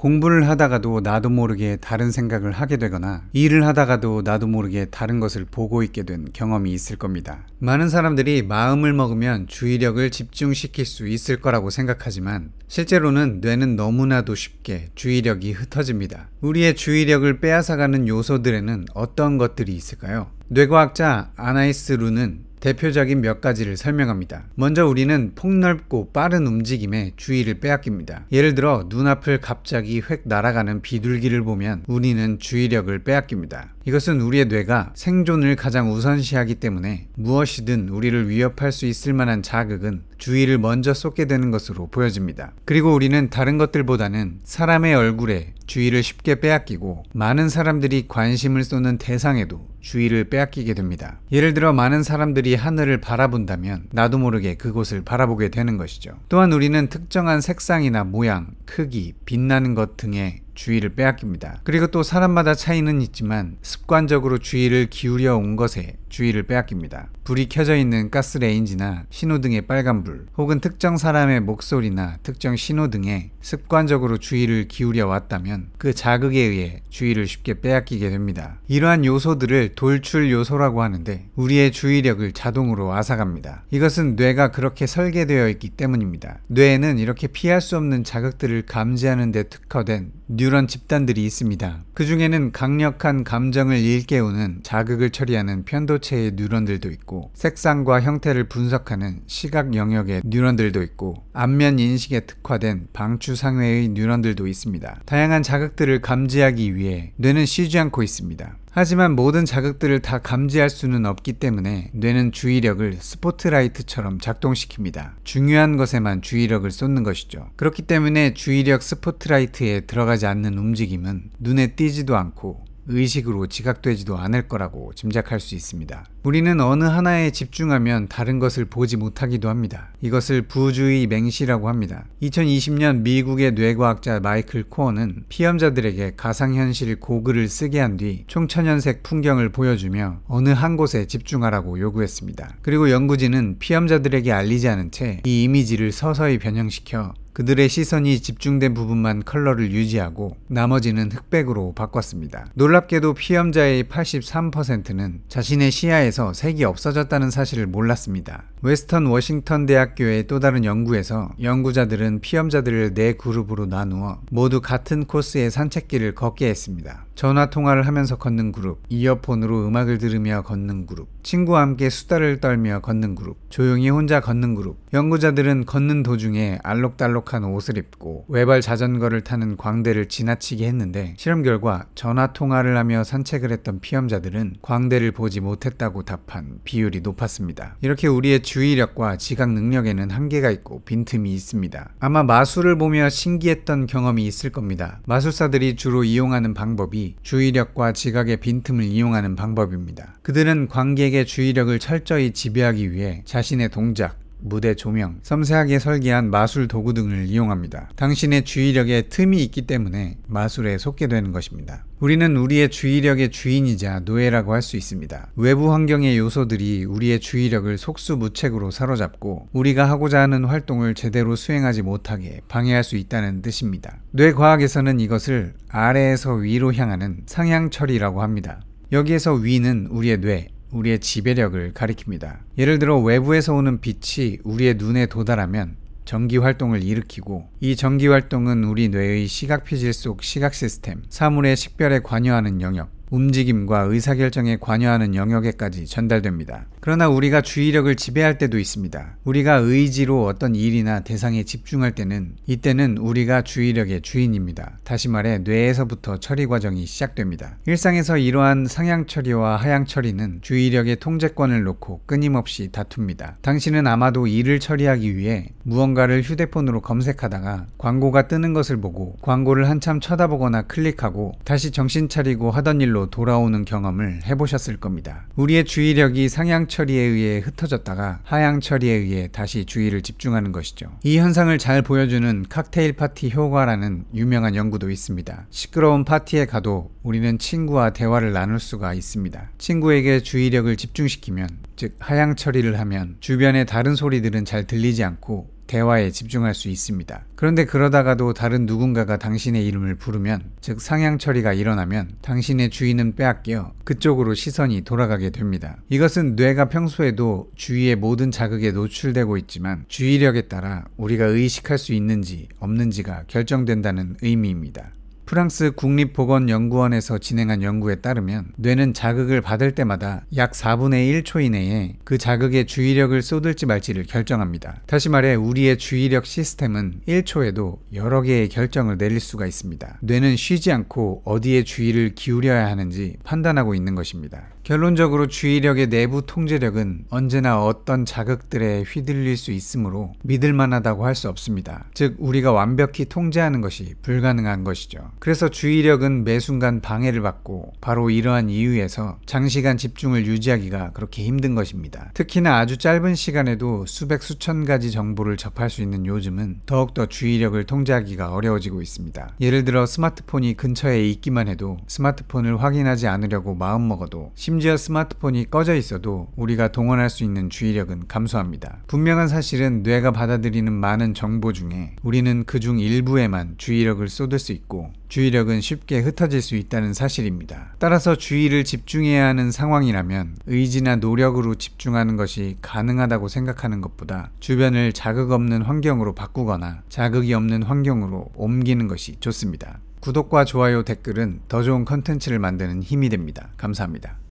공부를 하다가도 나도 모르게 다른 생각을 하게 되거나 일을 하다가도 나도 모르게 다른 것을 보고 있게 된 경험이 있을 겁니다. 많은 사람들이 마음을 먹으면 주의력을 집중시킬 수 있을 거라고 생각하지만 실제로는 뇌는 너무나도 쉽게 주의력이 흩어집니다. 우리의 주의력을 빼앗아가는 요소들에는 어떤 것들이 있을까요? 뇌과학자 아나이스 루는 대표적인 몇 가지를 설명합니다. 먼저 우리는 폭넓고 빠른 움직임에 주의를 빼앗깁니다. 예를 들어 눈앞을 갑자기 획 날아가는 비둘기를 보면 우리는 주의력을 빼앗깁니다. 이것은 우리의 뇌가 생존을 가장 우선시하기 때문에 무엇이든 우리를 위협할 수 있을 만한 자극은 주의를 먼저 쏟게 되는 것으로 보여집니다. 그리고 우리는 다른 것들보다는 사람의 얼굴에 주의를 쉽게 빼앗기고 많은 사람들이 관심을 쏘는 대상에도 주의를 빼앗기게 됩니다. 예를 들어 많은 사람들이 하늘을 바라본다면 나도 모르게 그곳을 바라보게 되는 것이죠. 또한 우리는 특정한 색상이나 모양, 크기, 빛나는 것 등에 주의를 빼앗깁니다. 그리고 또 사람마다 차이는 있지만 습관적으로 주의를 기울여 온 것에 주의를 빼앗깁니다. 불이 켜져 있는 가스레인지나 신호등의 빨간불 혹은 특정 사람의 목소리나 특정 신호등에 습관적으로 주의를 기울여 왔다면 그 자극에 의해 주의를 쉽게 빼앗기게 됩니다. 이러한 요소들을 돌출 요소라고 하는데 우리의 주의력을 자동으로 앗아갑니다. 이것은 뇌가 그렇게 설계되어 있기 때문입니다. 뇌에는 이렇게 피할 수 없는 자극들을 감지하는 데 특화된 뉴런 집단들이 있습니다. 그 중에는 강력한 감정을 일깨우는 자극을 처리하는 편도체의 뉴런들도 있고, 색상과 형태를 분석하는 시각 영역의 뉴런들도 있고, 안면 인식에 특화된 방추상회의 뉴런들도 있습니다. 다양한 자극들을 감지하기 위해 뇌는 쉬지 않고 있습니다. 하지만 모든 자극들을 다 감지할 수는 없기 때문에 뇌는 주의력을 스포트라이트처럼 작동시킵니다. 중요한 것에만 주의력을 쏟는 것이죠. 그렇기 때문에 주의력 스포트라이트에 들어가지 않는 움직임은 눈에 띄지도 않고 의식으로 지각되지도 않을 거라고 짐작할 수 있습니다. 우리는 어느 하나에 집중하면 다른 것을 보지 못하기도 합니다. 이것을 부주의 맹시라고 합니다. 2020년 미국의 뇌과학자 마이클 코어는 피험자들에게 가상현실 고글을 쓰게 한 뒤 총천연색 풍경을 보여주며 어느 한 곳에 집중하라고 요구했습니다. 그리고 연구진은 피험자들에게 알리지 않은 채 이 이미지를 서서히 변형시켜 그들의 시선이 집중된 부분만 컬러를 유지하고 나머지는 흑백으로 바꿨습니다. 놀랍게도 피험자의 83%는 자신의 시야에서 색이 없어졌다는 사실을 몰랐습니다. 웨스턴 워싱턴 대학교의 또 다른 연구에서 연구자들은 피험자들을 네 그룹으로 나누어 모두 같은 코스의 산책길을 걷게 했습니다. 전화 통화를 하면서 걷는 그룹, 이어폰으로 음악을 들으며 걷는 그룹, 친구와 함께 수다를 떨며 걷는 그룹, 조용히 혼자 걷는 그룹. 연구자들은 걷는 도중에 알록달록한 옷을 입고 외발 자전거를 타는 광대를 지나치게 했는데 실험 결과 전화 통화를 하며 산책을 했던 피험자들은 광대를 보지 못했다고 답한 비율이 높았습니다. 이렇게 우리의 주의력과 지각 능력에는 한계가 있고 빈틈이 있습니다. 아마 마술을 보며 신기했던 경험이 있을 겁니다. 마술사들이 주로 이용하는 방법이 주의력과 지각의 빈틈을 이용하는 방법입니다. 그들은 관객의 주의력을 철저히 지배하기 위해 자신의 동작, 무대 조명, 섬세하게 설계한 마술 도구 등을 이용합니다. 당신의 주의력에 틈이 있기 때문에 마술에 속게 되는 것입니다. 우리는 우리의 주의력의 주인이자 노예라고 할 수 있습니다. 외부 환경의 요소들이 우리의 주의력을 속수무책으로 사로잡고 우리가 하고자 하는 활동을 제대로 수행하지 못하게 방해할 수 있다는 뜻입니다. 뇌과학에서는 이것을 아래에서 위로 향하는 상향 처리라고 합니다. 여기에서 위는 우리의 뇌, 우리의 지배력을 가리킵니다. 예를 들어 외부에서 오는 빛이 우리의 눈에 도달하면 전기 활동을 일으키고 이 전기 활동은 우리 뇌의 시각 피질 속 시각 시스템, 사물의 식별에 관여하는 영역, 움직임과 의사결정에 관여하는 영역에까지 전달됩니다. 그러나 우리가 주의력을 지배할 때도 있습니다. 우리가 의지로 어떤 일이나 대상에 집중할 때는 이때는 우리가 주의력의 주인입니다. 다시 말해 뇌에서부터 처리 과정이 시작됩니다. 일상에서 이러한 상향 처리와 하향 처리는 주의력의 통제권을 놓고 끊임없이 다툽니다. 당신은 아마도 일을 처리하기 위해 무언가를 휴대폰으로 검색하다가 광고가 뜨는 것을 보고 광고를 한참 쳐다보거나 클릭하고 다시 정신 차리고 하던 일로 본질로 돌아오는 경험을 해보셨을 겁니다. 우리의 주의력이 상향 처리에 의해 흩어졌다가 하향 처리에 의해 다시 주의를 집중하는 것이죠. 이 현상을 잘 보여주는 칵테일 파티 효과라는 유명한 연구도 있습니다. 시끄러운 파티에 가도 우리는 친구와 대화를 나눌 수가 있습니다. 친구에게 주의력을 집중시키면, 즉 하향 처리를 하면 주변의 다른 소리들은 잘 들리지 않고 대화에 집중할 수 있습니다. 그런데 그러다가도 다른 누군가가 당신의 이름을 부르면, 즉 상향 처리가 일어나면 당신의 주의는 빼앗겨 그쪽으로 시선이 돌아가게 됩니다. 이것은 뇌가 평소에도 주위의 모든 자극에 노출되고 있지만 주의력에 따라 우리가 의식할 수 있는지 없는지가 결정된다는 의미입니다. 프랑스 국립보건연구원에서 진행한 연구에 따르면 뇌는 자극을 받을 때마다 약 4분의 1초 이내에 그 자극에 주의력을 쏟을지 말지를 결정합니다. 다시 말해 우리의 주의력 시스템은 1초에도 여러 개의 결정을 내릴 수가 있습니다. 뇌는 쉬지 않고 어디에 주의를 기울여야 하는지 판단하고 있는 것입니다. 결론적으로 주의력의 내부 통제력은 언제나 어떤 자극들에 휘둘릴 수 있으므로 믿을 만하다고 할 수 없습니다. 즉, 우리가 완벽히 통제하는 것이 불가능한 것이죠. 그래서 주의력은 매순간 방해를 받고 바로 이러한 이유에서 장시간 집중을 유지하기가 그렇게 힘든 것입니다. 특히나 아주 짧은 시간에도 수백 수천 가지 정보를 접할 수 있는 요즘은 더욱더 주의력을 통제하기가 어려워지고 있습니다. 예를 들어 스마트폰이 근처에 있기만 해도 스마트폰을 확인하지 않으려고 마음먹어도 심 심지어 스마트폰이 꺼져 있어도 우리가 동원할 수 있는 주의력은 감소합니다. 분명한 사실은 뇌가 받아들이는 많은 정보 중에 우리는 그 중 일부에만 주의력을 쏟을 수 있고 주의력은 쉽게 흩어질 수 있다는 사실입니다. 따라서 주의를 집중해야 하는 상황이라면 의지나 노력으로 집중하는 것이 가능하다고 생각하는 것보다 주변을 자극 없는 환경으로 바꾸거나 자극이 없는 환경으로 옮기는 것이 좋습니다. 구독과 좋아요 댓글은 더 좋은 컨텐츠를 만드는 힘이 됩니다. 감사합니다.